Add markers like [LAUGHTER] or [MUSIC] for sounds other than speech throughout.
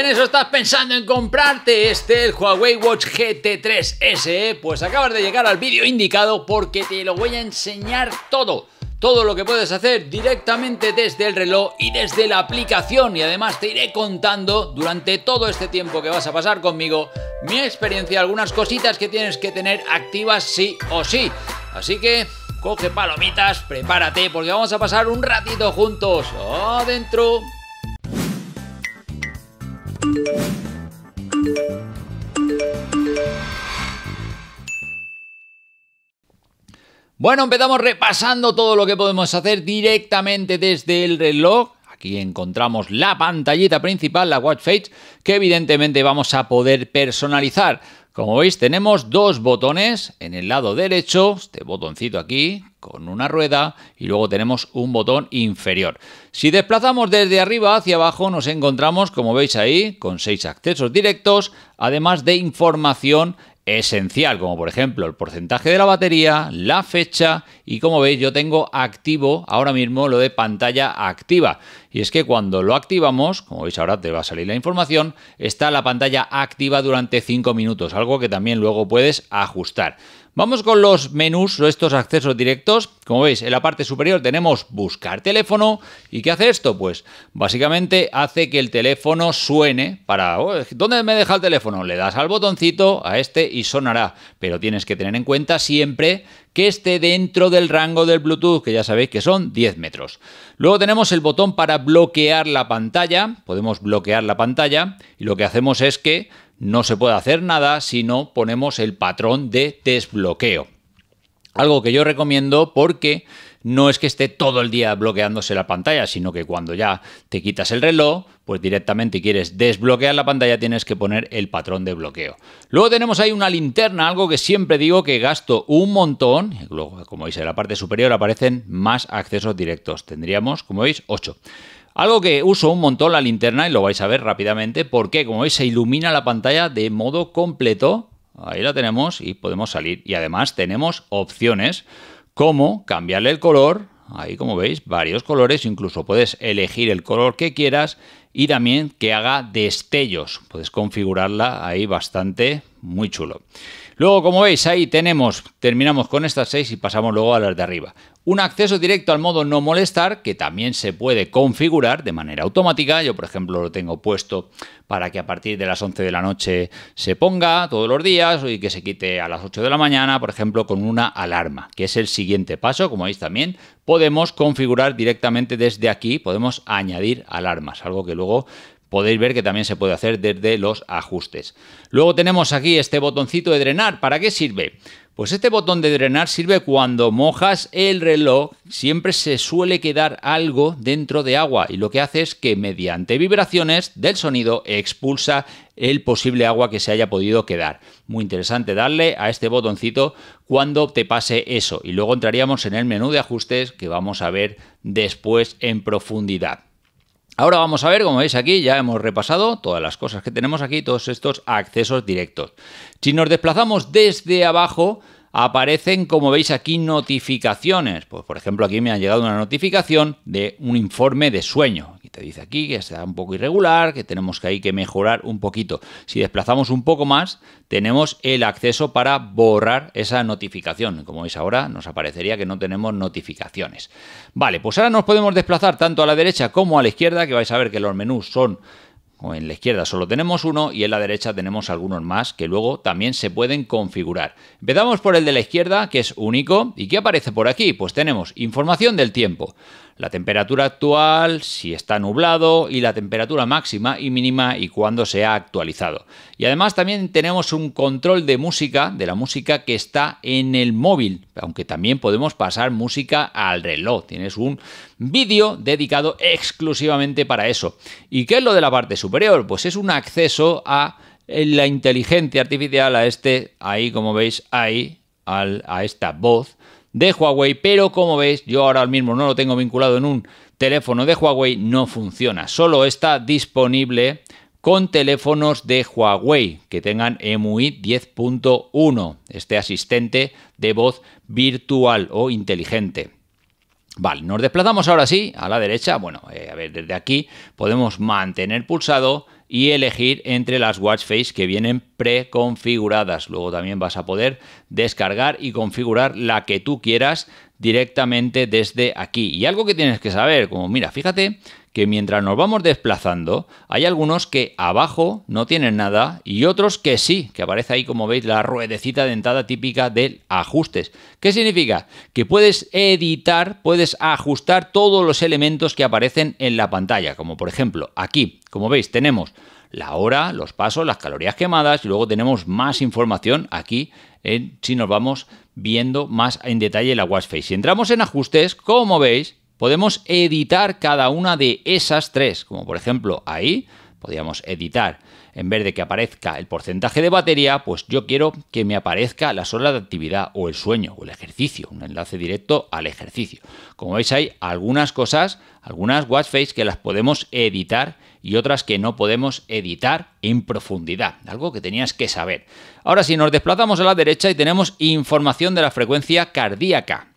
en eso estás pensando en comprarte este, el Huawei Watch GT3 SE, ¿eh? pues acabas de llegar al vídeo indicado porque te lo voy a enseñar todo todo lo que puedes hacer directamente desde el reloj y desde la aplicación y además te iré contando durante todo este tiempo que vas a pasar conmigo mi experiencia, algunas cositas que tienes que tener activas sí o sí. Así que coge palomitas, prepárate porque vamos a pasar un ratito juntos. adentro. Bueno, empezamos repasando todo lo que podemos hacer directamente desde el reloj. Aquí encontramos la pantallita principal, la Watch Face, que evidentemente vamos a poder personalizar. Como veis tenemos dos botones en el lado derecho, este botoncito aquí con una rueda y luego tenemos un botón inferior. Si desplazamos desde arriba hacia abajo nos encontramos, como veis ahí, con seis accesos directos, además de información esencial, como por ejemplo el porcentaje de la batería, la fecha y como veis yo tengo activo ahora mismo lo de pantalla activa. Y es que cuando lo activamos, como veis ahora te va a salir la información, está la pantalla activa durante 5 minutos, algo que también luego puedes ajustar. Vamos con los menús o estos accesos directos. Como veis, en la parte superior tenemos buscar teléfono. ¿Y qué hace esto? Pues básicamente hace que el teléfono suene para... Oh, ¿Dónde me deja el teléfono? Le das al botoncito, a este, y sonará. Pero tienes que tener en cuenta siempre que esté dentro del rango del Bluetooth, que ya sabéis que son 10 metros. Luego tenemos el botón para bloquear la pantalla. Podemos bloquear la pantalla y lo que hacemos es que no se puede hacer nada si no ponemos el patrón de desbloqueo. Algo que yo recomiendo porque no es que esté todo el día bloqueándose la pantalla, sino que cuando ya te quitas el reloj, pues directamente quieres desbloquear la pantalla tienes que poner el patrón de bloqueo. Luego tenemos ahí una linterna, algo que siempre digo que gasto un montón. Luego, como veis en la parte superior aparecen más accesos directos. Tendríamos, como veis, 8. Algo que uso un montón la linterna y lo vais a ver rápidamente porque como veis se ilumina la pantalla de modo completo. Ahí la tenemos y podemos salir. Y además tenemos opciones como cambiarle el color. Ahí como veis varios colores, incluso puedes elegir el color que quieras y también que haga destellos. Puedes configurarla ahí bastante, muy chulo. Luego, como veis, ahí tenemos, terminamos con estas seis y pasamos luego a las de arriba. Un acceso directo al modo no molestar, que también se puede configurar de manera automática. Yo, por ejemplo, lo tengo puesto para que a partir de las 11 de la noche se ponga todos los días y que se quite a las 8 de la mañana, por ejemplo, con una alarma, que es el siguiente paso. Como veis también, podemos configurar directamente desde aquí, podemos añadir alarmas, algo que luego podéis ver que también se puede hacer desde los ajustes. Luego tenemos aquí este botoncito de drenar. ¿Para qué sirve? Pues este botón de drenar sirve cuando mojas el reloj, siempre se suele quedar algo dentro de agua y lo que hace es que mediante vibraciones del sonido expulsa el posible agua que se haya podido quedar. Muy interesante darle a este botoncito cuando te pase eso y luego entraríamos en el menú de ajustes que vamos a ver después en profundidad. Ahora vamos a ver, como veis aquí, ya hemos repasado todas las cosas que tenemos aquí, todos estos accesos directos. Si nos desplazamos desde abajo, aparecen, como veis aquí, notificaciones. Pues, por ejemplo, aquí me ha llegado una notificación de un informe de sueño te dice aquí que está un poco irregular, que tenemos que ahí que mejorar un poquito. Si desplazamos un poco más, tenemos el acceso para borrar esa notificación. Como veis ahora, nos aparecería que no tenemos notificaciones. Vale, pues ahora nos podemos desplazar tanto a la derecha como a la izquierda, que vais a ver que los menús son o en la izquierda solo tenemos uno y en la derecha tenemos algunos más que luego también se pueden configurar. Empezamos por el de la izquierda, que es único. ¿Y qué aparece por aquí? Pues tenemos información del tiempo la temperatura actual, si está nublado y la temperatura máxima y mínima y cuándo se ha actualizado. Y además también tenemos un control de música, de la música que está en el móvil, aunque también podemos pasar música al reloj. Tienes un vídeo dedicado exclusivamente para eso. ¿Y qué es lo de la parte superior? Pues es un acceso a la inteligencia artificial, a este, ahí como veis, ahí, a esta voz de Huawei, pero como veis, yo ahora mismo no lo tengo vinculado en un teléfono de Huawei, no funciona. Solo está disponible con teléfonos de Huawei que tengan EMUI 10.1, este asistente de voz virtual o inteligente. Vale, nos desplazamos ahora sí a la derecha. Bueno, eh, a ver, desde aquí podemos mantener pulsado y elegir entre las watch face que vienen preconfiguradas. Luego también vas a poder descargar y configurar la que tú quieras directamente desde aquí. Y algo que tienes que saber, como mira, fíjate que mientras nos vamos desplazando, hay algunos que abajo no tienen nada y otros que sí, que aparece ahí como veis la ruedecita dentada típica del ajustes. ¿Qué significa? Que puedes editar, puedes ajustar todos los elementos que aparecen en la pantalla, como por ejemplo aquí, como veis tenemos la hora, los pasos, las calorías quemadas y luego tenemos más información aquí en, si nos vamos viendo más en detalle la watch face. Si entramos en ajustes, como veis, podemos editar cada una de esas tres, como por ejemplo ahí podríamos editar. En vez de que aparezca el porcentaje de batería, pues yo quiero que me aparezca la horas de actividad o el sueño o el ejercicio, un enlace directo al ejercicio. Como veis hay algunas cosas, algunas watch face que las podemos editar y otras que no podemos editar en profundidad, algo que tenías que saber. Ahora si nos desplazamos a la derecha y tenemos información de la frecuencia cardíaca.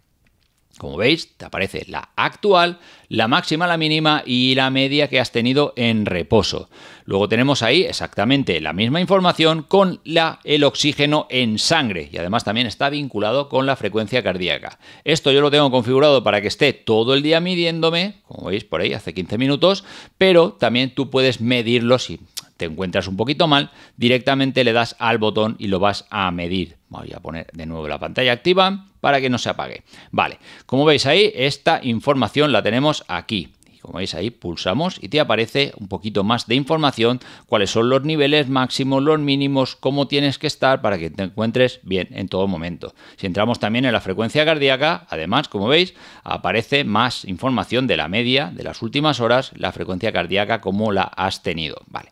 Como veis, te aparece la actual, la máxima, la mínima y la media que has tenido en reposo. Luego tenemos ahí exactamente la misma información con el oxígeno en sangre y además también está vinculado con la frecuencia cardíaca. Esto yo lo tengo configurado para que esté todo el día midiéndome, como veis por ahí hace 15 minutos, pero también tú puedes medirlo si te encuentras un poquito mal, directamente le das al botón y lo vas a medir. Voy a poner de nuevo la pantalla activa para que no se apague. Vale, como veis ahí, esta información la tenemos aquí. Como veis ahí, pulsamos y te aparece un poquito más de información, cuáles son los niveles máximos, los mínimos, cómo tienes que estar para que te encuentres bien en todo momento. Si entramos también en la frecuencia cardíaca, además, como veis, aparece más información de la media, de las últimas horas, la frecuencia cardíaca, cómo la has tenido. Vale.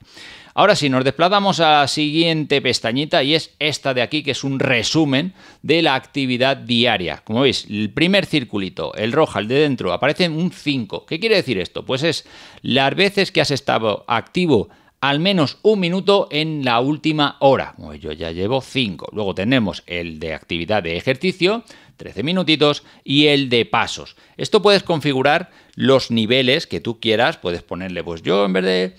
Ahora sí, nos desplazamos a la siguiente pestañita y es esta de aquí, que es un resumen de la actividad diaria. Como veis, el primer circulito, el rojo, el de dentro, aparece un 5. ¿Qué quiere decir esto? Pues es las veces que has estado activo al menos un minuto en la última hora. yo ya llevo 5. Luego tenemos el de actividad de ejercicio, 13 minutitos, y el de pasos. Esto puedes configurar los niveles que tú quieras. Puedes ponerle, pues yo en vez de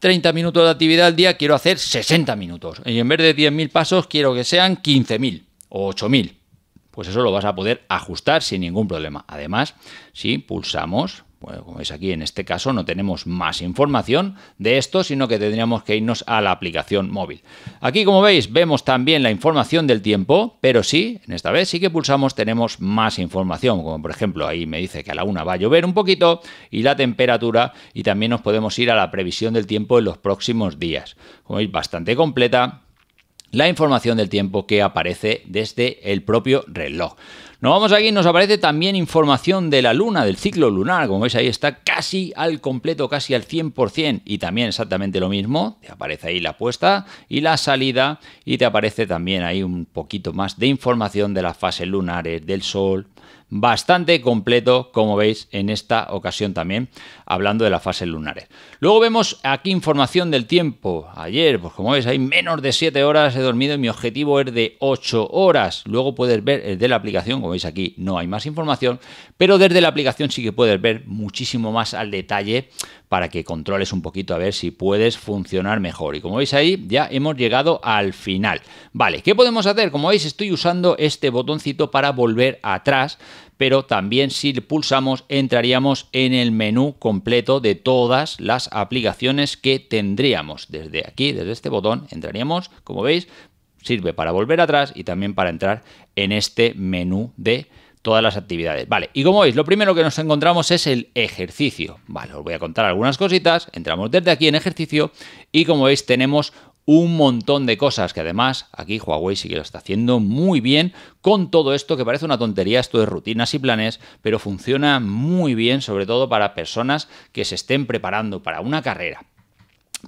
30 minutos de actividad al día, quiero hacer 60 minutos. Y en vez de 10.000 pasos, quiero que sean 15.000 o 8.000. Pues eso lo vas a poder ajustar sin ningún problema. Además, si pulsamos bueno, como veis aquí, en este caso no tenemos más información de esto, sino que tendríamos que irnos a la aplicación móvil. Aquí, como veis, vemos también la información del tiempo, pero sí, en esta vez sí que pulsamos, tenemos más información, como por ejemplo ahí me dice que a la una va a llover un poquito y la temperatura, y también nos podemos ir a la previsión del tiempo en los próximos días. Como veis, bastante completa la información del tiempo que aparece desde el propio reloj. Nos vamos aquí, nos aparece también información de la luna, del ciclo lunar, como veis ahí está casi al completo, casi al 100%, y también exactamente lo mismo, te aparece ahí la puesta y la salida, y te aparece también ahí un poquito más de información de las fases lunares, del sol, bastante completo, como veis en esta ocasión también, hablando de las fases lunares. Luego vemos aquí información del tiempo. Ayer, pues como veis, hay menos de 7 horas he dormido y mi objetivo es de 8 horas. Luego puedes ver desde eh, la aplicación, como veis aquí no hay más información, pero desde la aplicación sí que puedes ver muchísimo más al detalle para que controles un poquito a ver si puedes funcionar mejor. Y como veis ahí, ya hemos llegado al final. Vale, ¿qué podemos hacer? Como veis, estoy usando este botoncito para volver atrás pero también si pulsamos entraríamos en el menú completo de todas las aplicaciones que tendríamos. Desde aquí, desde este botón, entraríamos, como veis, sirve para volver atrás y también para entrar en este menú de todas las actividades. Vale, y como veis, lo primero que nos encontramos es el ejercicio. Vale, os voy a contar algunas cositas. Entramos desde aquí en ejercicio y como veis tenemos un montón de cosas que además aquí Huawei sí que lo está haciendo muy bien con todo esto que parece una tontería, esto de rutinas y planes, pero funciona muy bien sobre todo para personas que se estén preparando para una carrera.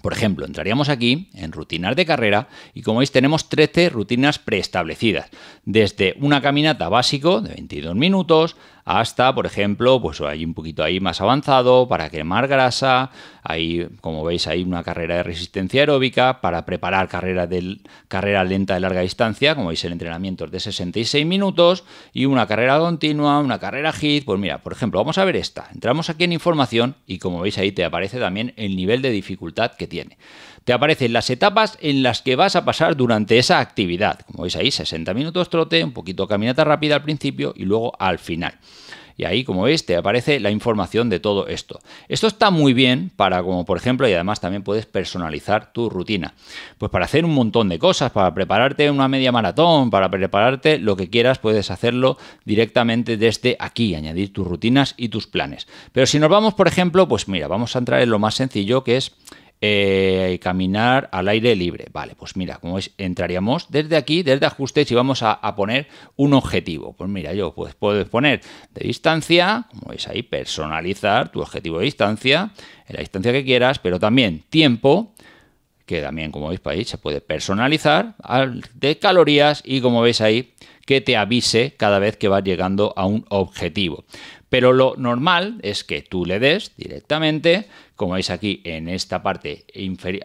Por ejemplo, entraríamos aquí en rutinas de carrera y como veis tenemos 13 rutinas preestablecidas, desde una caminata básico de 22 minutos hasta, por ejemplo, pues hay un poquito ahí más avanzado para quemar grasa, hay, como veis, ahí, una carrera de resistencia aeróbica para preparar carrera, carrera lenta de larga distancia, como veis el entrenamiento es de 66 minutos y una carrera continua, una carrera hit pues mira, por ejemplo, vamos a ver esta, entramos aquí en información y como veis ahí te aparece también el nivel de dificultad que tiene te aparecen las etapas en las que vas a pasar durante esa actividad. Como veis ahí, 60 minutos trote, un poquito caminata rápida al principio y luego al final. Y ahí, como veis, te aparece la información de todo esto. Esto está muy bien para, como por ejemplo, y además también puedes personalizar tu rutina. Pues para hacer un montón de cosas, para prepararte una media maratón, para prepararte lo que quieras, puedes hacerlo directamente desde aquí, añadir tus rutinas y tus planes. Pero si nos vamos, por ejemplo, pues mira, vamos a entrar en lo más sencillo que es eh, caminar al aire libre. Vale, pues mira, como veis, entraríamos desde aquí, desde ajustes y vamos a, poner un objetivo. Pues mira, yo pues puedes poner de distancia, como veis ahí, personalizar tu objetivo de distancia, en la distancia que quieras, pero también tiempo, que también como veis ahí se puede personalizar de calorías y como veis ahí que te avise cada vez que vas llegando a un objetivo. Pero lo normal es que tú le des directamente como veis aquí en esta parte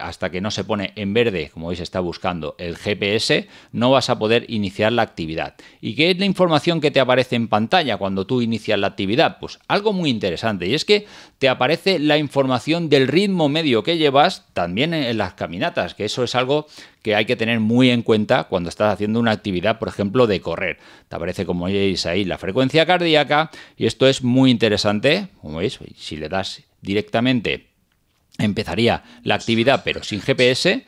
hasta que no se pone en verde, como veis está buscando el GPS, no vas a poder iniciar la actividad. ¿Y qué es la información que te aparece en pantalla cuando tú inicias la actividad? Pues algo muy interesante y es que te aparece la información del ritmo medio que llevas también en las caminatas, que eso es algo que hay que tener muy en cuenta cuando estás haciendo una actividad, por ejemplo, de correr. Te aparece, como veis ahí, la frecuencia cardíaca y esto es muy interesante. Como veis, si le das directamente empezaría la actividad pero sin GPS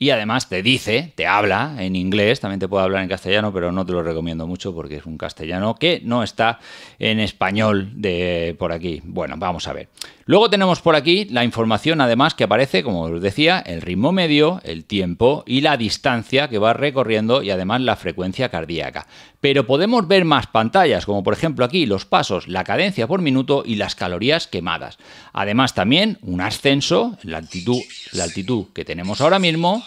y además te dice, te habla en inglés, también te puede hablar en castellano, pero no te lo recomiendo mucho porque es un castellano que no está en español de por aquí. Bueno, vamos a ver. Luego tenemos por aquí la información además que aparece, como os decía, el ritmo medio, el tiempo y la distancia que va recorriendo y además la frecuencia cardíaca. Pero podemos ver más pantallas, como por ejemplo aquí los pasos, la cadencia por minuto y las calorías quemadas. Además también un ascenso, la altitud, la altitud que tenemos ahora mismo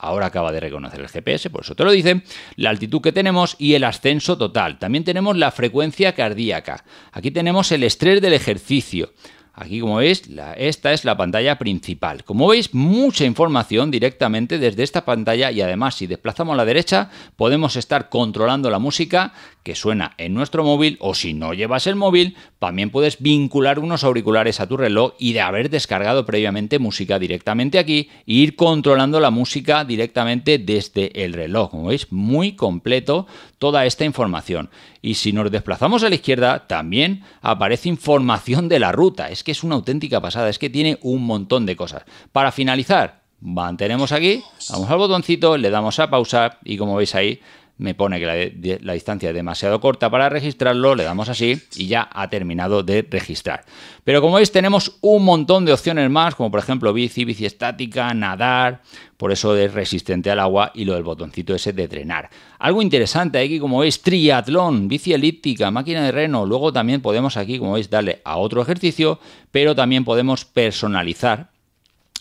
ahora acaba de reconocer el GPS, por eso te lo dice, la altitud que tenemos y el ascenso total. También tenemos la frecuencia cardíaca. Aquí tenemos el estrés del ejercicio. Aquí, como veis, esta es la pantalla principal. Como veis, mucha información directamente desde esta pantalla y además, si desplazamos a la derecha, podemos estar controlando la música que suena en nuestro móvil o si no llevas el móvil, también puedes vincular unos auriculares a tu reloj y de haber descargado previamente música directamente aquí ir controlando la música directamente desde el reloj. Como veis, muy completo toda esta información. Y si nos desplazamos a la izquierda, también aparece información de la ruta. Es que es una auténtica pasada, es que tiene un montón de cosas. Para finalizar, mantenemos aquí, vamos al botoncito, le damos a pausar y como veis ahí me pone que la, distancia es demasiado corta para registrarlo, le damos así y ya ha terminado de registrar. Pero como veis tenemos un montón de opciones más, como por ejemplo bici, bici estática, nadar, por eso es resistente al agua y lo del botoncito ese de drenar. Algo interesante aquí, como veis, triatlón, bici elíptica, máquina de reno, luego también podemos aquí, como veis, darle a otro ejercicio, pero también podemos personalizar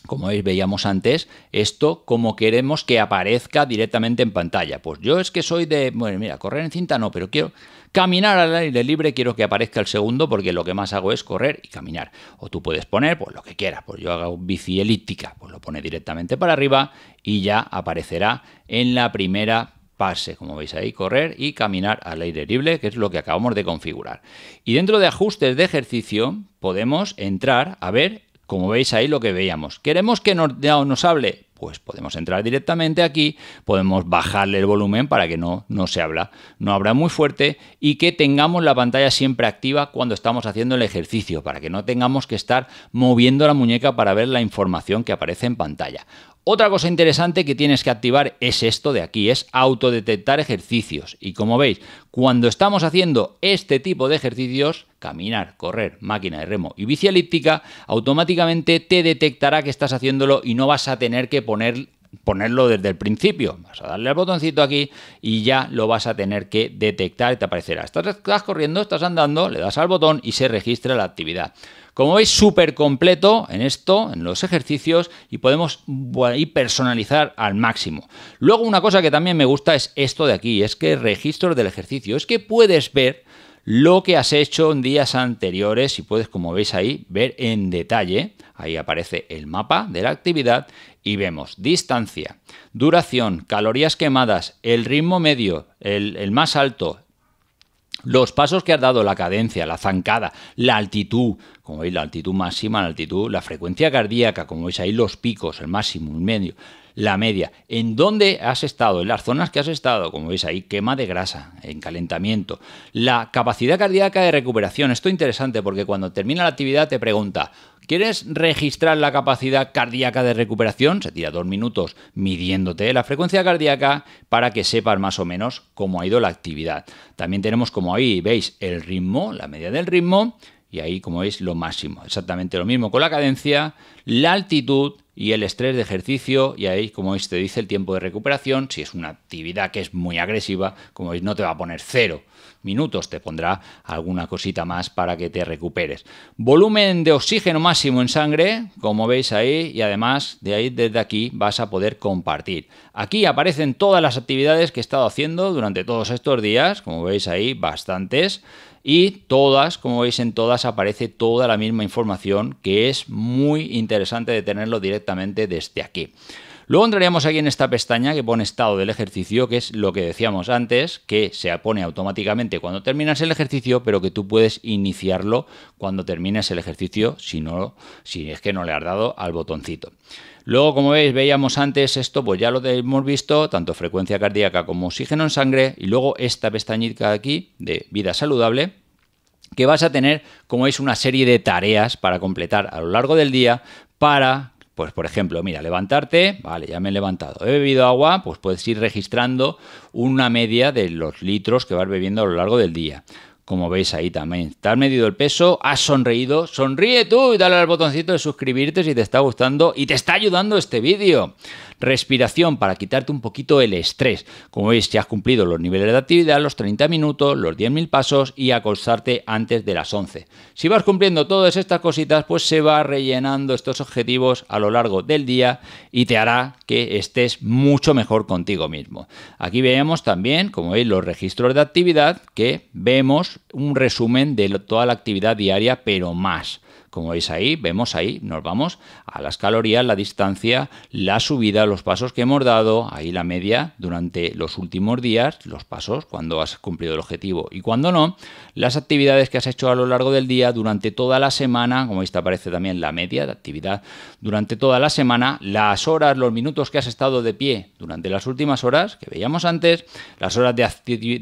como veíamos antes, esto como queremos que aparezca directamente en pantalla. Pues yo es que soy de, bueno, mira, correr en cinta no, pero quiero caminar al aire libre, quiero que aparezca el segundo porque lo que más hago es correr y caminar. O tú puedes poner, pues lo que quieras, pues yo hago bici elíptica, pues lo pone directamente para arriba y ya aparecerá en la primera pase, como veis ahí, correr y caminar al aire libre, que es lo que acabamos de configurar. Y dentro de ajustes de ejercicio podemos entrar a ver como veis ahí lo que veíamos. ¿Queremos que nos, nos hable? Pues podemos entrar directamente aquí, podemos bajarle el volumen para que no, no se habla, no habla muy fuerte y que tengamos la pantalla siempre activa cuando estamos haciendo el ejercicio, para que no tengamos que estar moviendo la muñeca para ver la información que aparece en pantalla. Otra cosa interesante que tienes que activar es esto de aquí, es autodetectar ejercicios. Y como veis, cuando estamos haciendo este tipo de ejercicios, caminar, correr, máquina de remo y bici elíptica, automáticamente te detectará que estás haciéndolo y no vas a tener que poner ponerlo desde el principio. Vas a darle al botoncito aquí y ya lo vas a tener que detectar y te aparecerá. Estás, estás corriendo, estás andando, le das al botón y se registra la actividad. Como veis, súper completo en esto, en los ejercicios, y podemos personalizar al máximo. Luego, una cosa que también me gusta es esto de aquí, es que registros del ejercicio. Es que puedes ver lo que has hecho en días anteriores y puedes, como veis ahí, ver en detalle Ahí aparece el mapa de la actividad y vemos distancia, duración, calorías quemadas, el ritmo medio, el, más alto, los pasos que has dado, la cadencia, la zancada, la altitud, como veis, la altitud máxima, la altitud, la frecuencia cardíaca, como veis ahí, los picos, el máximo, el medio, la media, en dónde has estado, en las zonas que has estado, como veis ahí, quema de grasa, en calentamiento, la capacidad cardíaca de recuperación, esto es interesante porque cuando termina la actividad te pregunta, ¿Quieres registrar la capacidad cardíaca de recuperación? Se tira dos minutos midiéndote la frecuencia cardíaca para que sepas más o menos cómo ha ido la actividad. También tenemos como ahí, veis, el ritmo, la media del ritmo y ahí, como veis, lo máximo. Exactamente lo mismo con la cadencia, la altitud y el estrés de ejercicio. Y ahí, como veis, te dice el tiempo de recuperación. Si es una actividad que es muy agresiva, como veis, no te va a poner cero minutos, te pondrá alguna cosita más para que te recuperes. Volumen de oxígeno máximo en sangre, como veis ahí, y además de ahí desde aquí vas a poder compartir. Aquí aparecen todas las actividades que he estado haciendo durante todos estos días, como veis ahí, bastantes y todas, como veis en todas, aparece toda la misma información que es muy interesante de tenerlo directamente desde aquí. Luego entraríamos aquí en esta pestaña que pone estado del ejercicio, que es lo que decíamos antes, que se pone automáticamente cuando terminas el ejercicio, pero que tú puedes iniciarlo cuando termines el ejercicio si, no, si es que no le has dado al botoncito. Luego, como veis, veíamos antes esto, pues ya lo hemos visto, tanto frecuencia cardíaca como oxígeno en sangre, y luego esta pestañita de aquí de vida saludable, que vas a tener, como es una serie de tareas para completar a lo largo del día para pues por ejemplo, mira, levantarte, vale, ya me he levantado, he bebido agua, pues puedes ir registrando una media de los litros que vas bebiendo a lo largo del día como veis ahí también. Te has medido el peso, has sonreído, sonríe tú y dale al botoncito de suscribirte si te está gustando y te está ayudando este vídeo. Respiración para quitarte un poquito el estrés. Como veis, ya has cumplido los niveles de actividad, los 30 minutos, los 10.000 pasos y acostarte antes de las 11. Si vas cumpliendo todas estas cositas, pues se va rellenando estos objetivos a lo largo del día y te hará que estés mucho mejor contigo mismo. Aquí vemos también, como veis, los registros de actividad que vemos un resumen de toda la actividad diaria, pero más. Como veis ahí, vemos ahí, nos vamos a las calorías, la distancia, la subida, los pasos que hemos dado, ahí la media durante los últimos días, los pasos cuando has cumplido el objetivo y cuando no, las actividades que has hecho a lo largo del día, durante toda la semana, como veis te aparece también la media de actividad durante toda la semana, las horas, los minutos que has estado de pie durante las últimas horas que veíamos antes, las horas de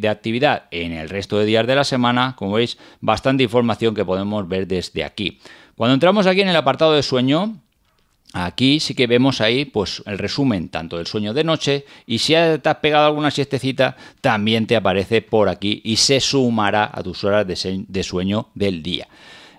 actividad en el resto de días de la semana, como veis, bastante información que podemos ver desde aquí. Cuando entramos aquí en el apartado de sueño, Aquí sí que vemos ahí pues el resumen tanto del sueño de noche y si te has pegado alguna siestecita también te aparece por aquí y se sumará a tus horas de sueño del día.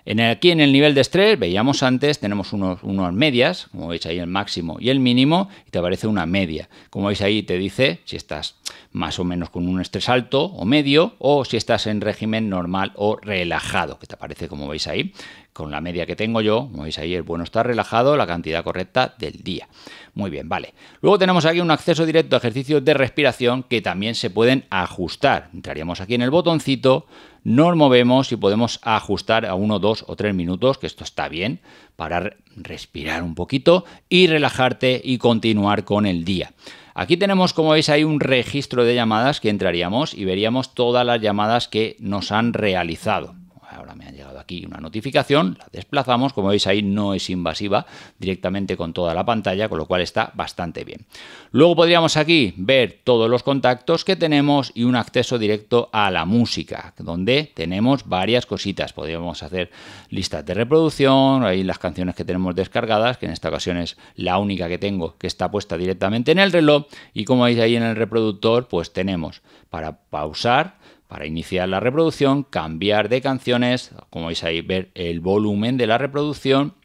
En aquí en el nivel de estrés, veíamos antes, tenemos unas medias, como veis ahí el máximo y el mínimo, y te aparece una media. Como veis ahí te dice si estás más o menos con un estrés alto o medio, o si estás en régimen normal o relajado, que te aparece como veis ahí, con la media que tengo yo, como veis ahí, el bueno estar relajado, la cantidad correcta del día. Muy bien, vale. Luego tenemos aquí un acceso directo a ejercicios de respiración que también se pueden ajustar. Entraríamos aquí en el botoncito, nos movemos y podemos ajustar a uno, dos o tres minutos, que esto está bien, para respirar un poquito y relajarte y continuar con el día. Aquí tenemos, como veis, hay un registro de llamadas que entraríamos y veríamos todas las llamadas que nos han realizado ahora me ha llegado aquí una notificación, la desplazamos, como veis ahí no es invasiva directamente con toda la pantalla, con lo cual está bastante bien. Luego podríamos aquí ver todos los contactos que tenemos y un acceso directo a la música, donde tenemos varias cositas. Podríamos hacer listas de reproducción, ahí las canciones que tenemos descargadas, que en esta ocasión es la única que tengo que está puesta directamente en el reloj y como veis ahí en el reproductor pues tenemos para pausar para iniciar la reproducción, cambiar de canciones, como veis ahí, ver el volumen de la reproducción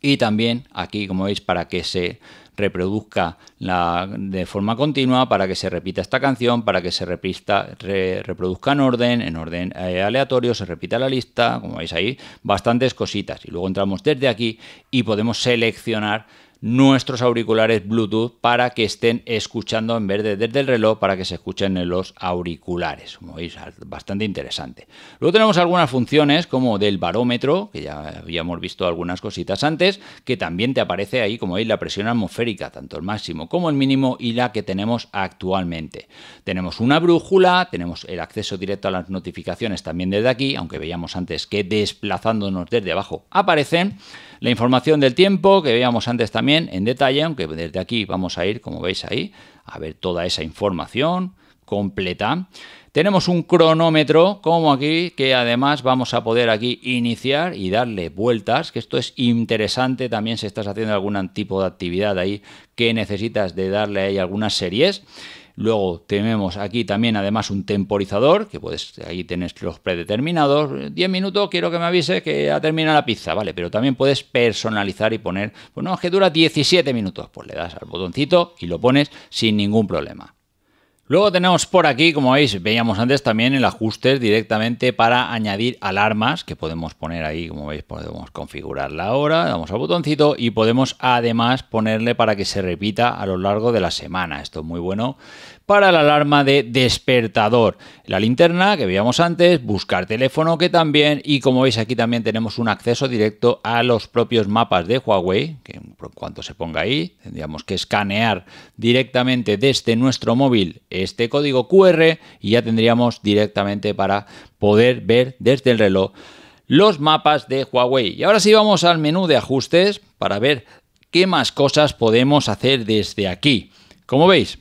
y también aquí, como veis, para que se reproduzca la, de forma continua, para que se repita esta canción, para que se reproduzca en orden, en orden eh, aleatorio, se repita la lista, como veis ahí, bastantes cositas. Y luego entramos desde aquí y podemos seleccionar nuestros auriculares Bluetooth para que estén escuchando en vez de desde el reloj para que se escuchen en los auriculares. Como veis, bastante interesante. Luego tenemos algunas funciones como del barómetro, que ya habíamos visto algunas cositas antes, que también te aparece ahí, como veis, la presión atmosférica, tanto el máximo como el mínimo y la que tenemos actualmente. Tenemos una brújula, tenemos el acceso directo a las notificaciones también desde aquí, aunque veíamos antes que desplazándonos desde abajo aparecen. La información del tiempo que veíamos antes también en detalle, aunque desde aquí vamos a ir, como veis ahí, a ver toda esa información completa. Tenemos un cronómetro como aquí que además vamos a poder aquí iniciar y darle vueltas, que esto es interesante también si estás haciendo algún tipo de actividad ahí que necesitas de darle ahí algunas series. Luego tenemos aquí también además un temporizador, que puedes, ahí tienes los predeterminados, 10 minutos quiero que me avise que ha terminado la pizza, vale, pero también puedes personalizar y poner, pues no, que dura 17 minutos, pues le das al botoncito y lo pones sin ningún problema. Luego tenemos por aquí, como veis, veíamos antes también el ajuste directamente para añadir alarmas que podemos poner ahí, como veis, podemos configurar la hora, damos al botoncito y podemos además ponerle para que se repita a lo largo de la semana. Esto es muy bueno para la alarma de despertador. La linterna que veíamos antes, buscar teléfono que también y como veis aquí también tenemos un acceso directo a los propios mapas de Huawei, que en cuanto se ponga ahí tendríamos que escanear directamente desde nuestro móvil este código QR y ya tendríamos directamente para poder ver desde el reloj los mapas de Huawei. Y ahora sí vamos al menú de ajustes para ver qué más cosas podemos hacer desde aquí. Como veis,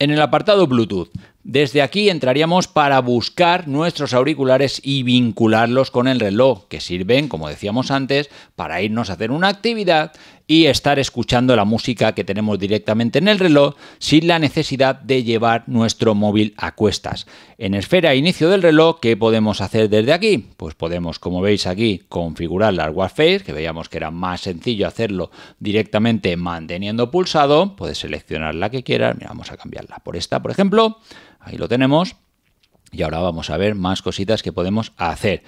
en el apartado Bluetooth, desde aquí entraríamos para buscar nuestros auriculares y vincularlos con el reloj, que sirven, como decíamos antes, para irnos a hacer una actividad y estar escuchando la música que tenemos directamente en el reloj sin la necesidad de llevar nuestro móvil a cuestas. En esfera inicio del reloj, ¿qué podemos hacer desde aquí? Pues podemos, como veis aquí, configurar las Warface, que veíamos que era más sencillo hacerlo directamente manteniendo pulsado. Puedes seleccionar la que quieras. vamos a cambiarla por esta, por ejemplo. Ahí lo tenemos. Y ahora vamos a ver más cositas que podemos hacer.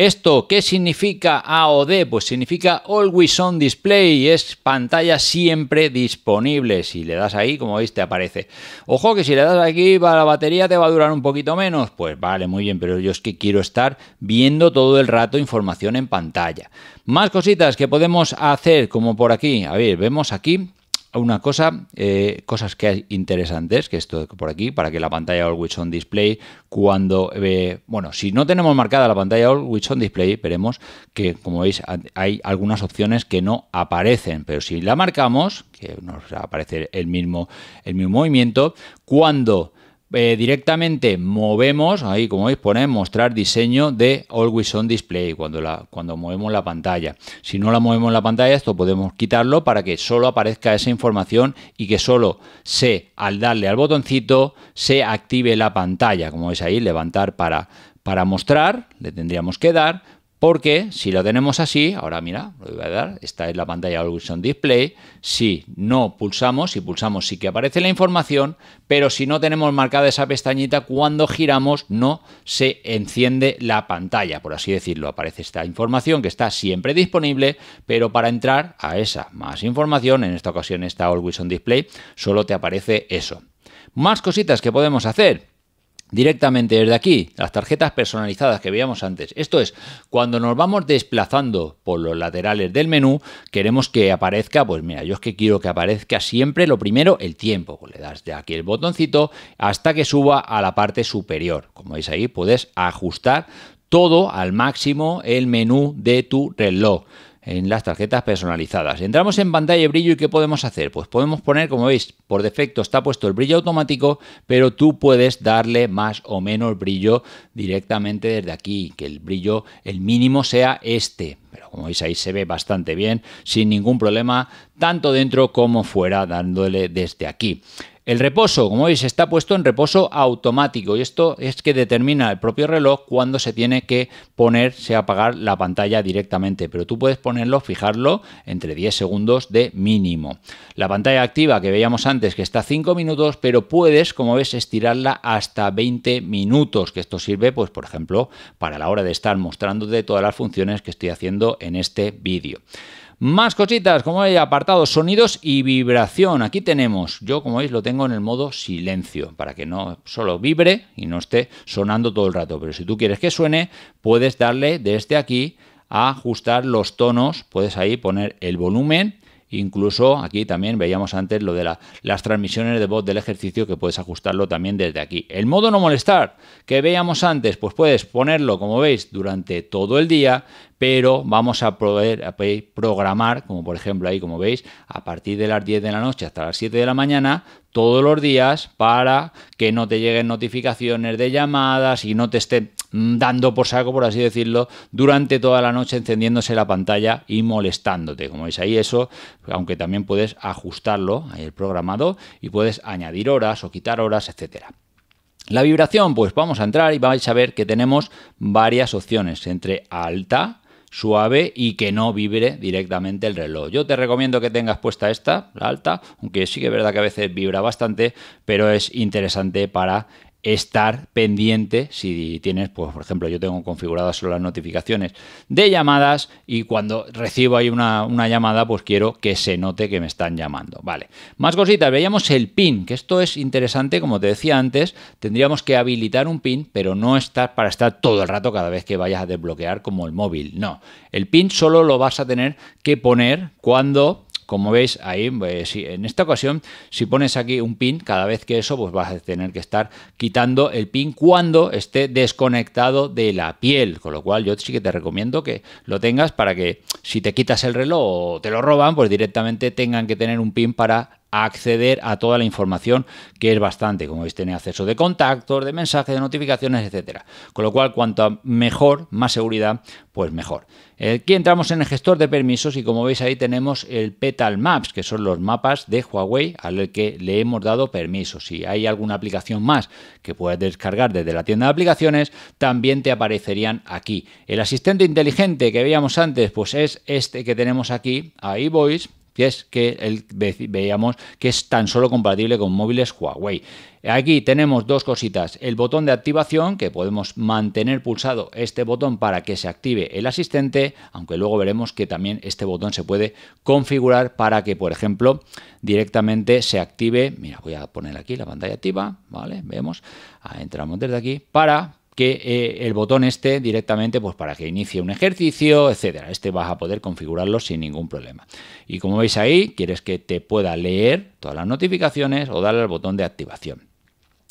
¿Esto qué significa AOD? Pues significa Always On Display, es pantalla siempre disponible. Si le das ahí, como veis, te aparece. Ojo que si le das aquí para la batería te va a durar un poquito menos. Pues vale, muy bien, pero yo es que quiero estar viendo todo el rato información en pantalla. Más cositas que podemos hacer, como por aquí. A ver, vemos aquí una cosa, eh, cosas que hay interesantes, que esto por aquí, para que la pantalla Always On Display, cuando, eh, bueno, si no tenemos marcada la pantalla Always On Display, veremos que, como veis, hay algunas opciones que no aparecen, pero si la marcamos, que nos aparece el mismo, el mismo movimiento, cuando eh, directamente movemos, ahí como veis pone mostrar diseño de Always On Display cuando, la, cuando movemos la pantalla. Si no la movemos la pantalla, esto podemos quitarlo para que solo aparezca esa información y que solo se, al darle al botoncito, se active la pantalla. Como veis ahí, levantar para, para mostrar, le tendríamos que dar, porque si lo tenemos así, ahora mira, lo voy a dar, esta es la pantalla Always on Display, si no pulsamos, si pulsamos sí que aparece la información, pero si no tenemos marcada esa pestañita, cuando giramos no se enciende la pantalla, por así decirlo. Aparece esta información que está siempre disponible, pero para entrar a esa más información, en esta ocasión esta Always on Display, solo te aparece eso. Más cositas que podemos hacer directamente desde aquí, las tarjetas personalizadas que veíamos antes. Esto es, cuando nos vamos desplazando por los laterales del menú, queremos que aparezca, pues mira, yo es que quiero que aparezca siempre lo primero, el tiempo. Pues le das de aquí el botoncito hasta que suba a la parte superior. Como veis ahí, puedes ajustar todo al máximo el menú de tu reloj en las tarjetas personalizadas. Entramos en pantalla brillo y ¿qué podemos hacer? Pues podemos poner, como veis, por defecto está puesto el brillo automático, pero tú puedes darle más o menos brillo directamente desde aquí, que el brillo, el mínimo sea este. Pero como veis ahí se ve bastante bien, sin ningún problema, tanto dentro como fuera, dándole desde aquí. El reposo, como veis, está puesto en reposo automático y esto es que determina el propio reloj cuando se tiene que ponerse a apagar la pantalla directamente, pero tú puedes ponerlo, fijarlo entre 10 segundos de mínimo. La pantalla activa que veíamos antes que está 5 minutos, pero puedes, como ves, estirarla hasta 20 minutos, que esto sirve, pues por ejemplo, para la hora de estar mostrándote todas las funciones que estoy haciendo en este vídeo. Más cositas, como veis apartado sonidos y vibración. Aquí tenemos, yo como veis lo tengo en el modo silencio, para que no solo vibre y no esté sonando todo el rato. Pero si tú quieres que suene, puedes darle desde aquí a ajustar los tonos, puedes ahí poner el volumen Incluso aquí también veíamos antes lo de las transmisiones de voz del ejercicio que puedes ajustarlo también desde aquí. El modo no molestar que veíamos antes, pues puedes ponerlo, como veis, durante todo el día, pero vamos a programar, como por ejemplo ahí, como veis, a partir de las 10 de la noche hasta las 7 de la mañana, todos los días para que no te lleguen notificaciones de llamadas y no te estén dando por saco, por así decirlo, durante toda la noche encendiéndose la pantalla y molestándote. Como veis ahí eso, aunque también puedes ajustarlo, el programado, y puedes añadir horas o quitar horas, etcétera. La vibración, pues vamos a entrar y vais a ver que tenemos varias opciones entre alta, suave y que no vibre directamente el reloj. Yo te recomiendo que tengas puesta esta, la alta, aunque sí que es verdad que a veces vibra bastante, pero es interesante para estar pendiente si tienes, pues por ejemplo, yo tengo configuradas solo las notificaciones de llamadas y cuando recibo ahí una, una, llamada, pues quiero que se note que me están llamando. Vale, más cositas, veíamos el pin, que esto es interesante, como te decía antes, tendríamos que habilitar un pin, pero no estar para estar todo el rato cada vez que vayas a desbloquear como el móvil, no. El pin solo lo vas a tener que poner cuando como veis ahí, pues, en esta ocasión, si pones aquí un pin, cada vez que eso, pues vas a tener que estar quitando el pin cuando esté desconectado de la piel. Con lo cual yo sí que te recomiendo que lo tengas para que si te quitas el reloj o te lo roban, pues directamente tengan que tener un pin para acceder a toda la información que es bastante, como veis tiene acceso de contactos, de mensajes, de notificaciones, etcétera. Con lo cual, cuanto mejor, más seguridad, pues mejor. Eh, aquí entramos en el gestor de permisos y como veis ahí tenemos el Petal Maps, que son los mapas de Huawei al que le hemos dado permiso. Si hay alguna aplicación más que puedes descargar desde la tienda de aplicaciones, también te aparecerían aquí. El asistente inteligente que veíamos antes, pues es este que tenemos aquí, iVoice, que es que veíamos que es tan solo compatible con móviles Huawei. Aquí tenemos dos cositas, el botón de activación, que podemos mantener pulsado este botón para que se active el asistente, aunque luego veremos que también este botón se puede configurar para que, por ejemplo, directamente se active, mira, voy a poner aquí la pantalla activa, ¿vale? Vemos, ah, entramos desde aquí, para que eh, el botón esté directamente pues para que inicie un ejercicio, etcétera. Este vas a poder configurarlo sin ningún problema. Y como veis ahí, quieres que te pueda leer todas las notificaciones o darle al botón de activación.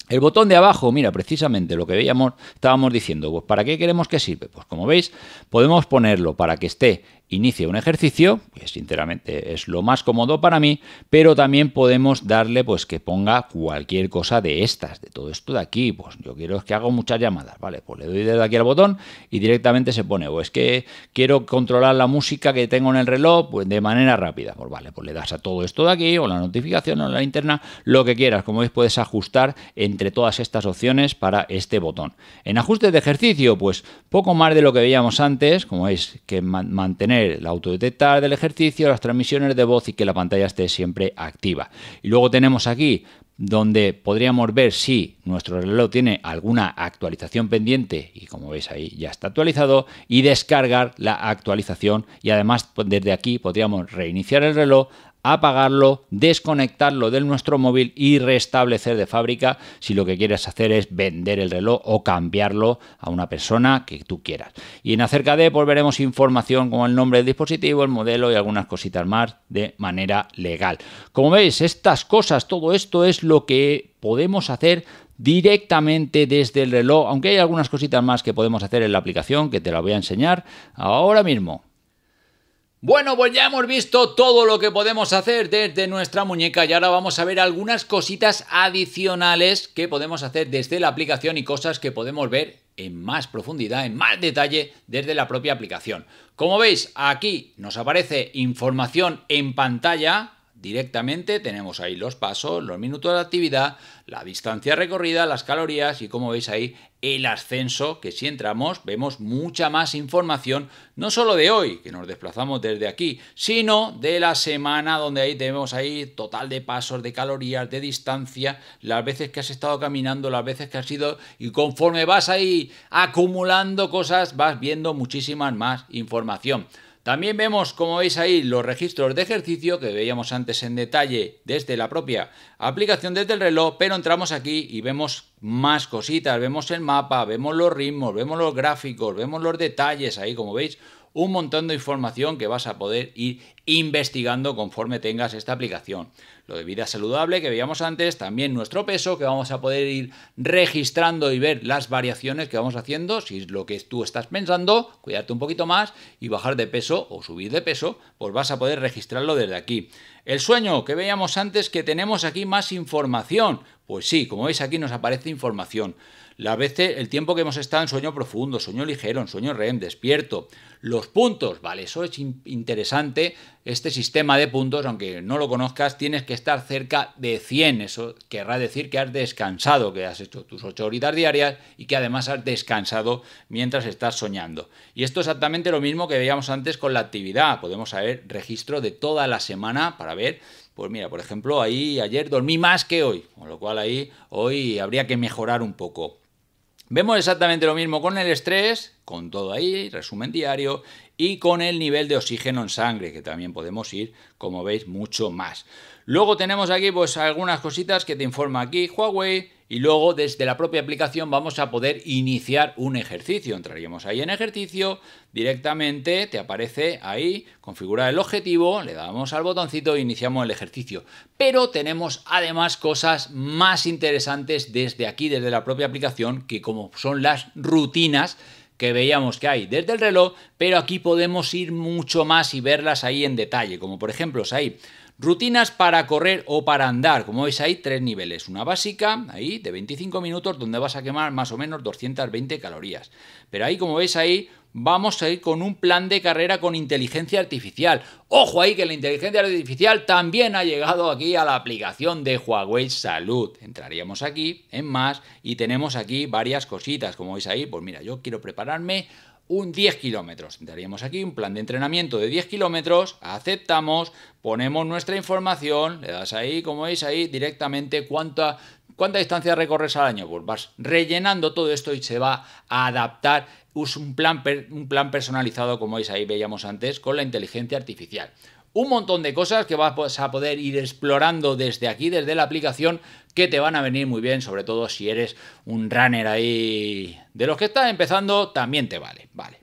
El botón de abajo, mira, precisamente lo que veíamos, estábamos diciendo, pues ¿para qué queremos que sirve? Pues como veis, podemos ponerlo para que esté inicie un ejercicio, que sinceramente es lo más cómodo para mí, pero también podemos darle pues que ponga cualquier cosa de estas, de todo esto de aquí, pues yo quiero que haga muchas llamadas, vale, pues le doy desde aquí al botón y directamente se pone, o es que quiero controlar la música que tengo en el reloj pues de manera rápida, pues vale, pues le das a todo esto de aquí, o la notificación, o la interna, lo que quieras, como veis puedes ajustar entre todas estas opciones para este botón. En ajustes de ejercicio, pues poco más de lo que veíamos antes, como veis, que mantener la el autodetectar del ejercicio, las transmisiones de voz y que la pantalla esté siempre activa. Y luego tenemos aquí donde podríamos ver si nuestro reloj tiene alguna actualización pendiente y como veis ahí ya está actualizado y descargar la actualización y además pues, desde aquí podríamos reiniciar el reloj, apagarlo, desconectarlo de nuestro móvil y restablecer de fábrica si lo que quieres hacer es vender el reloj o cambiarlo a una persona que tú quieras. Y en acerca de, pues veremos información como el nombre del dispositivo, el modelo y algunas cositas más de manera legal. Como veis, estas cosas, todo esto es lo que podemos hacer directamente desde el reloj, aunque hay algunas cositas más que podemos hacer en la aplicación que te la voy a enseñar ahora mismo. Bueno, pues ya hemos visto todo lo que podemos hacer desde nuestra muñeca y ahora vamos a ver algunas cositas adicionales que podemos hacer desde la aplicación y cosas que podemos ver en más profundidad, en más detalle desde la propia aplicación. Como veis, aquí nos aparece información en pantalla Directamente tenemos ahí los pasos, los minutos de actividad, la distancia recorrida, las calorías y como veis ahí el ascenso, que si entramos vemos mucha más información, no solo de hoy, que nos desplazamos desde aquí, sino de la semana donde ahí tenemos ahí total de pasos, de calorías, de distancia, las veces que has estado caminando, las veces que has ido y conforme vas ahí acumulando cosas vas viendo muchísimas más información. También vemos, como veis ahí, los registros de ejercicio que veíamos antes en detalle desde la propia aplicación desde el reloj, pero entramos aquí y vemos más cositas, vemos el mapa, vemos los ritmos, vemos los gráficos, vemos los detalles ahí, como veis, un montón de información que vas a poder ir investigando conforme tengas esta aplicación. Lo de vida saludable que veíamos antes, también nuestro peso que vamos a poder ir registrando y ver las variaciones que vamos haciendo, si es lo que tú estás pensando, cuidarte un poquito más y bajar de peso o subir de peso, pues vas a poder registrarlo desde aquí. El sueño que veíamos antes que tenemos aquí más información, pues sí, como veis aquí nos aparece información la veces, el tiempo que hemos estado en sueño profundo, sueño ligero, en sueño REM, despierto. Los puntos, ¿vale? Eso es interesante. Este sistema de puntos, aunque no lo conozcas, tienes que estar cerca de 100. Eso querrá decir que has descansado, que has hecho tus ocho horitas diarias y que además has descansado mientras estás soñando. Y esto es exactamente lo mismo que veíamos antes con la actividad. Podemos saber registro de toda la semana para ver pues mira, por ejemplo, ahí ayer dormí más que hoy, con lo cual ahí hoy habría que mejorar un poco. Vemos exactamente lo mismo con el estrés, con todo ahí, resumen diario, y con el nivel de oxígeno en sangre, que también podemos ir, como veis, mucho más. Luego tenemos aquí pues algunas cositas que te informa aquí Huawei, y luego desde la propia aplicación vamos a poder iniciar un ejercicio. Entraríamos ahí en ejercicio, directamente te aparece ahí, configurar el objetivo, le damos al botoncito e iniciamos el ejercicio. Pero tenemos además cosas más interesantes desde aquí, desde la propia aplicación, que como son las rutinas que veíamos que hay desde el reloj, pero aquí podemos ir mucho más y verlas ahí en detalle, como por ejemplo, ahí Rutinas para correr o para andar. Como veis ahí, tres niveles. Una básica, ahí, de 25 minutos, donde vas a quemar más o menos 220 calorías. Pero ahí, como veis ahí, vamos a ir con un plan de carrera con inteligencia artificial. Ojo ahí que la inteligencia artificial también ha llegado aquí a la aplicación de Huawei Salud. Entraríamos aquí en más y tenemos aquí varias cositas. Como veis ahí, pues mira, yo quiero prepararme un 10 kilómetros. Daríamos aquí un plan de entrenamiento de 10 kilómetros, aceptamos, ponemos nuestra información, le das ahí, como veis ahí, directamente cuánta, cuánta distancia recorres al año. Pues vas rellenando todo esto y se va a adaptar un plan, un plan personalizado, como veis ahí veíamos antes, con la inteligencia artificial un montón de cosas que vas pues, a poder ir explorando desde aquí, desde la aplicación, que te van a venir muy bien, sobre todo si eres un runner ahí de los que estás empezando, también te vale, vale.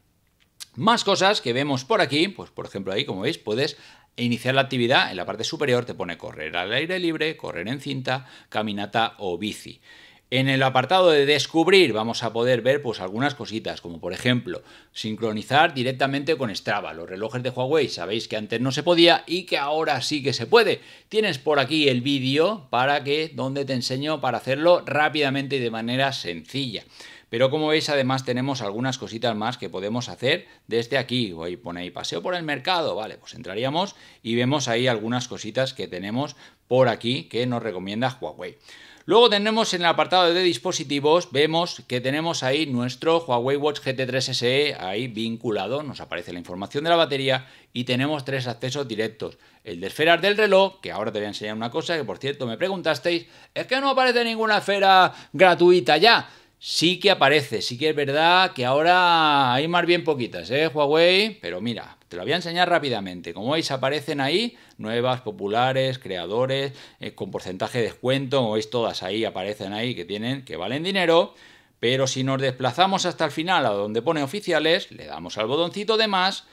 Más cosas que vemos por aquí, pues por ejemplo ahí, como veis, puedes iniciar la actividad, en la parte superior te pone correr al aire libre, correr en cinta, caminata o bici. En el apartado de descubrir vamos a poder ver pues algunas cositas, como por ejemplo sincronizar directamente con Strava. Los relojes de Huawei sabéis que antes no se podía y que ahora sí que se puede. Tienes por aquí el vídeo para que donde te enseño para hacerlo rápidamente y de manera sencilla. Pero como veis, además tenemos algunas cositas más que podemos hacer desde aquí. Hoy ponéis paseo por el mercado, vale, pues entraríamos y vemos ahí algunas cositas que tenemos por aquí que nos recomienda Huawei. Luego tenemos en el apartado de dispositivos, vemos que tenemos ahí nuestro Huawei Watch GT3 SE ahí vinculado, nos aparece la información de la batería y tenemos tres accesos directos. El de esferas del reloj, que ahora te voy a enseñar una cosa que por cierto me preguntasteis, es que no aparece ninguna esfera gratuita ya sí que aparece. Sí que es verdad que ahora hay más bien poquitas, ¿eh? Huawei, pero mira, te lo voy a enseñar rápidamente. Como veis, aparecen ahí nuevas, populares, creadores, eh, con porcentaje de descuento. Como veis, todas ahí aparecen ahí que tienen, que valen dinero. Pero si nos desplazamos hasta el final a donde pone oficiales, le damos al botoncito de más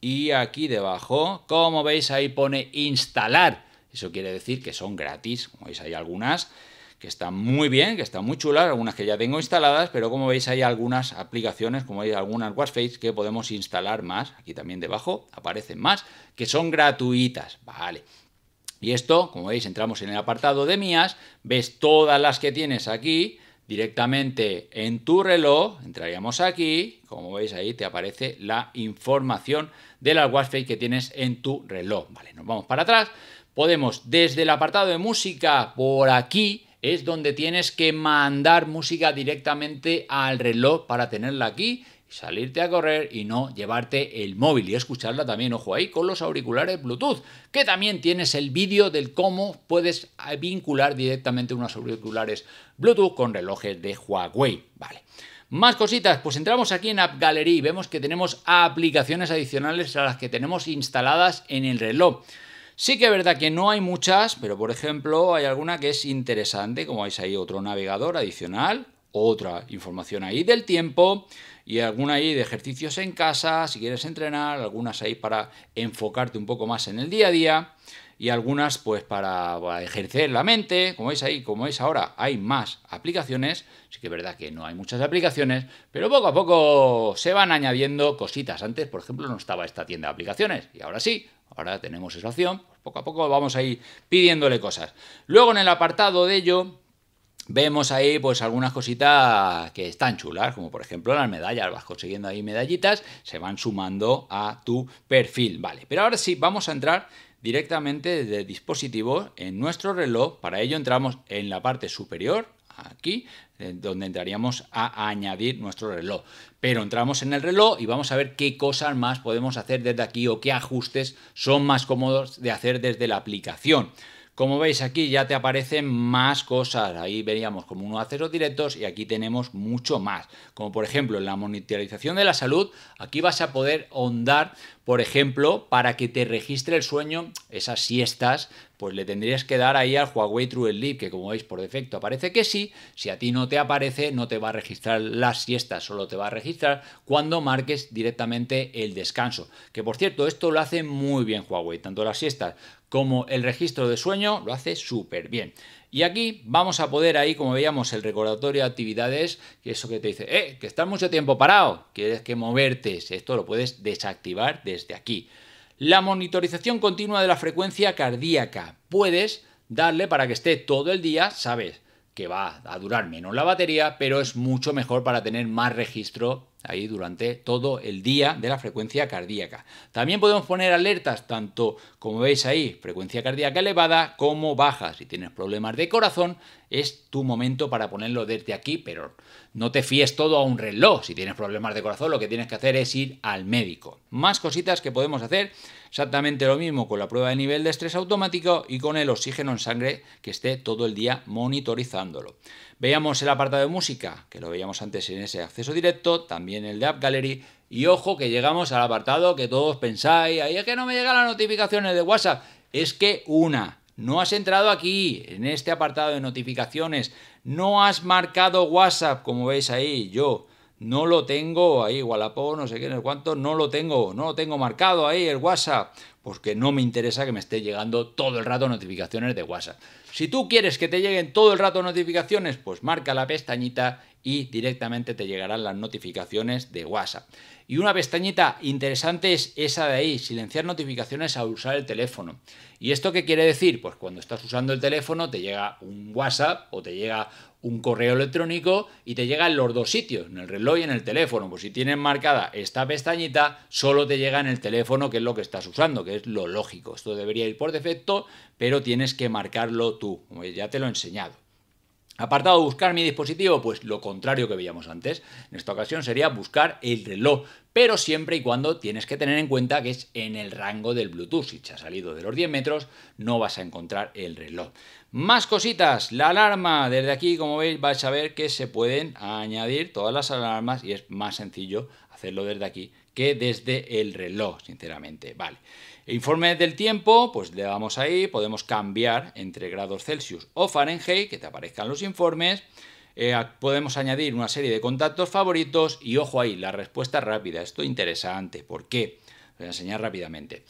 y aquí debajo, como veis, ahí pone instalar. Eso quiere decir que son gratis, como veis, hay algunas que están muy bien, que están muy chulas, algunas que ya tengo instaladas, pero como veis hay algunas aplicaciones, como hay algunas Warface que podemos instalar más, aquí también debajo aparecen más, que son gratuitas, vale. Y esto, como veis, entramos en el apartado de mías, ves todas las que tienes aquí, directamente en tu reloj, entraríamos aquí, como veis ahí te aparece la información de las Warface que tienes en tu reloj. Vale, nos vamos para atrás, podemos desde el apartado de música por aquí es donde tienes que mandar música directamente al reloj para tenerla aquí salirte a correr y no llevarte el móvil y escucharla también, ojo ahí, con los auriculares Bluetooth, que también tienes el vídeo del cómo puedes ah, vincular directamente unos auriculares Bluetooth con relojes de Huawei, vale. Más cositas, pues entramos aquí en App Gallery y vemos que tenemos aplicaciones adicionales a las que tenemos instaladas en el reloj. Sí que es verdad que no hay muchas, pero por ejemplo hay alguna que es interesante, como veis ahí otro navegador adicional, otra información ahí del tiempo y alguna ahí de ejercicios en casa, si quieres entrenar, algunas ahí para enfocarte un poco más en el día a día y algunas pues para, ejercer la mente, como veis ahí, como veis ahora, hay más aplicaciones, sí que es verdad que no hay muchas aplicaciones, pero poco a poco se van añadiendo cositas. Antes, por ejemplo, no estaba esta tienda de aplicaciones y ahora sí, ahora tenemos esa opción, pues poco a poco vamos a ir pidiéndole cosas. Luego en el apartado de ello, Vemos ahí pues algunas cositas que están chulas, como por ejemplo las medallas, vas consiguiendo ahí medallitas, se van sumando a tu perfil, ¿vale? Pero ahora sí, vamos a entrar directamente desde dispositivo en nuestro reloj. Para ello entramos en la parte superior, aquí, eh, donde entraríamos a añadir nuestro reloj. Pero entramos en el reloj y vamos a ver qué cosas más podemos hacer desde aquí o qué ajustes son más cómodos de hacer desde la aplicación. Como veis aquí ya te aparecen más cosas, ahí veríamos como unos los directos y aquí tenemos mucho más, como por ejemplo en la monitorización de la salud, aquí vas a poder ondar, por ejemplo, para que te registre el sueño, esas siestas, pues le tendrías que dar ahí al Huawei True Sleep, que como veis por defecto aparece que sí, si a ti no te aparece no te va a registrar las siestas, solo te va a registrar cuando marques directamente el descanso, que por cierto esto lo hace muy bien Huawei, tanto las siestas como el registro de sueño, lo hace súper bien. Y aquí vamos a poder ahí, como veíamos, el recordatorio de actividades, que eso que te dice, eh, que estás mucho tiempo parado, quieres que moverte, esto lo puedes desactivar desde aquí. La monitorización continua de la frecuencia cardíaca, puedes darle para que esté todo el día, sabes que va a durar menos la batería, pero es mucho mejor para tener más registro ahí durante todo el día de la frecuencia cardíaca. También podemos poner alertas tanto, como veis ahí, frecuencia cardíaca elevada como baja. Si tienes problemas de corazón, es tu momento para ponerlo desde aquí, pero no te fíes todo a un reloj. Si tienes problemas de corazón, lo que tienes que hacer es ir al médico. Más cositas que podemos hacer, exactamente lo mismo con la prueba de nivel de estrés automático y con el oxígeno en sangre que esté todo el día monitorizándolo. Veíamos el apartado de música, que lo veíamos antes en ese acceso directo, también el de App Gallery, y ojo que llegamos al apartado que todos pensáis, ahí es que no me llegan las notificaciones de WhatsApp, es que una, no has entrado aquí, en este apartado de notificaciones, no has marcado WhatsApp, como veis ahí, yo no lo tengo ahí, Wallapop, no sé qué, no sé cuánto, no lo tengo, no lo tengo marcado ahí el WhatsApp, porque no me interesa que me esté llegando todo el rato notificaciones de WhatsApp. Si tú quieres que te lleguen todo el rato notificaciones, pues marca la pestañita y directamente te llegarán las notificaciones de WhatsApp. Y una pestañita interesante es esa de ahí, silenciar notificaciones al usar el teléfono. ¿Y esto qué quiere decir? Pues cuando estás usando el teléfono te llega un WhatsApp o te llega un correo electrónico y te llega en los dos sitios, en el reloj y en el teléfono. Pues si tienes marcada esta pestañita, solo te llega en el teléfono, que es lo que estás usando, que es lo lógico. Esto debería ir por defecto, pero tienes que marcarlo tú, ya te lo he enseñado. Apartado buscar mi dispositivo, pues lo contrario que veíamos antes. En esta ocasión sería buscar el reloj, pero siempre y cuando tienes que tener en cuenta que es en el rango del Bluetooth. Si te ha salido de los 10 metros, no vas a encontrar el reloj. Más cositas, la alarma. Desde aquí, como veis, vais a ver que se pueden añadir todas las alarmas y es más sencillo hacerlo desde aquí que desde el reloj, sinceramente. Vale. Informe del tiempo, pues le damos ahí, podemos cambiar entre grados Celsius o Fahrenheit, que te aparezcan los informes. Eh, podemos añadir una serie de contactos favoritos y ojo ahí, la respuesta rápida. Esto interesante, ¿por qué? Voy a enseñar rápidamente.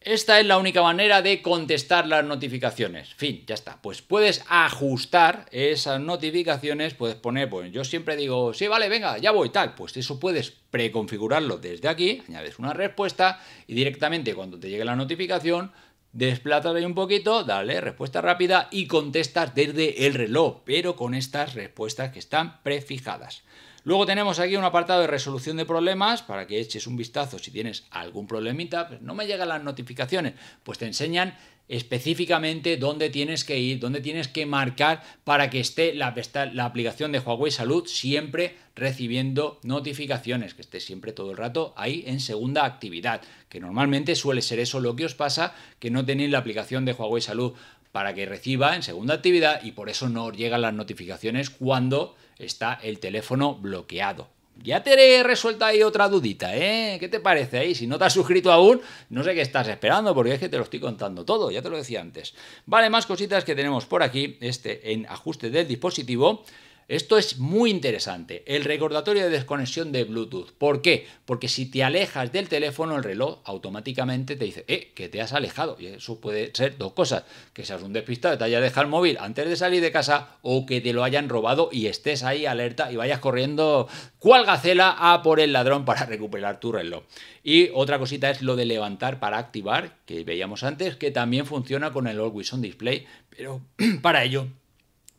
Esta es la única manera de contestar las notificaciones. Fin, ya está. Pues puedes ajustar esas notificaciones, puedes poner, pues yo siempre digo, sí, vale, venga, ya voy, tal. Pues eso puedes preconfigurarlo desde aquí, añades una respuesta y directamente cuando te llegue la notificación, desplátale un poquito, dale respuesta rápida y contestas desde el reloj, pero con estas respuestas que están prefijadas. Luego tenemos aquí un apartado de resolución de problemas para que eches un vistazo si tienes algún problemita. no me llegan las notificaciones, pues te enseñan específicamente dónde tienes que ir, dónde tienes que marcar para que esté la, la, aplicación de Huawei Salud siempre recibiendo notificaciones, que esté siempre todo el rato ahí en segunda actividad, que normalmente suele ser eso lo que os pasa, que no tenéis la aplicación de Huawei Salud para que reciba en segunda actividad y por eso no os llegan las notificaciones cuando está el teléfono bloqueado. Ya te he resuelto ahí otra dudita, ¿eh? ¿Qué te parece ahí? Si no te has suscrito aún, no sé qué estás esperando, porque es que te lo estoy contando todo, ya te lo decía antes. Vale, más cositas que tenemos por aquí, este en ajuste del dispositivo. Esto es muy interesante, el recordatorio de desconexión de Bluetooth. ¿Por qué? Porque si te alejas del teléfono, el reloj automáticamente te dice, eh, que te has alejado. Y eso puede ser dos cosas, que seas un despistado, y te haya dejado el móvil antes de salir de casa o que te lo hayan robado y estés ahí alerta y vayas corriendo cual gacela a por el ladrón para recuperar tu reloj. Y otra cosita es lo de levantar para activar, que veíamos antes, que también funciona con el Always On Display, pero [CLEARS THROAT] para ello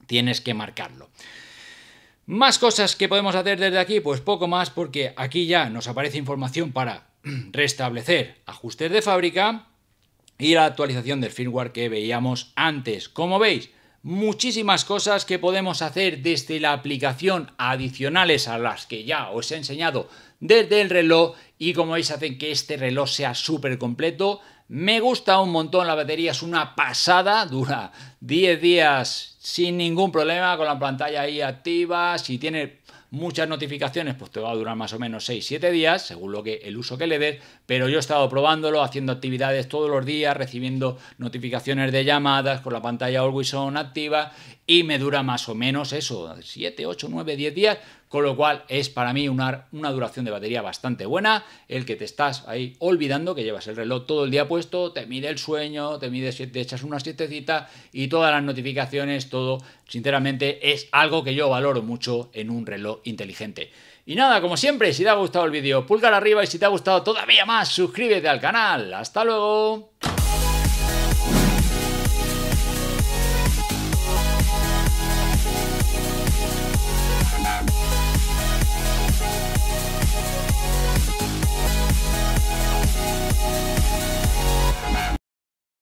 tienes que marcarlo. Más cosas que podemos hacer desde aquí, pues poco más porque aquí ya nos aparece información para [CLEARS THROAT] restablecer ajustes de fábrica y la actualización del firmware que veíamos antes. Como veis, muchísimas cosas que podemos hacer desde la aplicación adicionales a las que ya os he enseñado desde el reloj y como veis hacen que este reloj sea súper completo me gusta un montón la batería, es una pasada, dura 10 días sin ningún problema, con la pantalla ahí activa, si tiene muchas notificaciones, pues te va a durar más o menos 6-7 días, según lo que, el uso que le des, pero yo he estado probándolo, haciendo actividades todos los días, recibiendo notificaciones de llamadas con la pantalla Always On activa y me dura más o menos eso, 7, 8, 9, 10 días, con lo cual es para mí una, una duración de batería bastante buena, el que te estás ahí olvidando que llevas el reloj todo el día puesto, te mide el sueño, te mide te echas una sietecita y todas las notificaciones, todo, sinceramente es algo que yo valoro mucho en un reloj inteligente. Y nada, como siempre, si te ha gustado el vídeo, pulgar arriba y si te ha gustado todavía más, suscríbete al canal. Hasta luego.